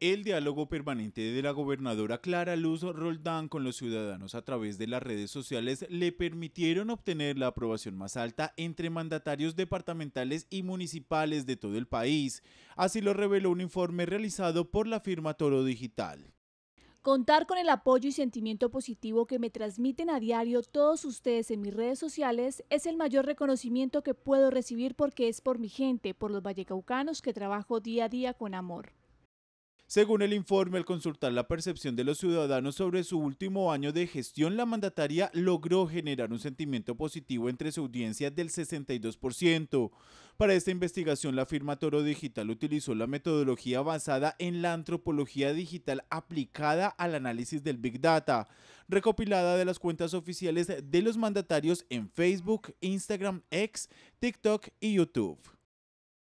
el diálogo permanente de la gobernadora Clara Luz Roldán con los ciudadanos a través de las redes sociales le permitieron obtener la aprobación más alta entre mandatarios departamentales y municipales de todo el país. Así lo reveló un informe realizado por la firma Toro Digital. Contar con el apoyo y sentimiento positivo que me transmiten a diario todos ustedes en mis redes sociales es el mayor reconocimiento que puedo recibir porque es por mi gente, por los vallecaucanos que trabajo día a día con amor. Según el informe, al consultar la percepción de los ciudadanos sobre su último año de gestión, la mandataria logró generar un sentimiento positivo entre su audiencia del 62%. Para esta investigación, la firma Toro Digital utilizó la metodología basada en la antropología digital aplicada al análisis del Big Data, recopilada de las cuentas oficiales de los mandatarios en Facebook, Instagram, X, TikTok y YouTube.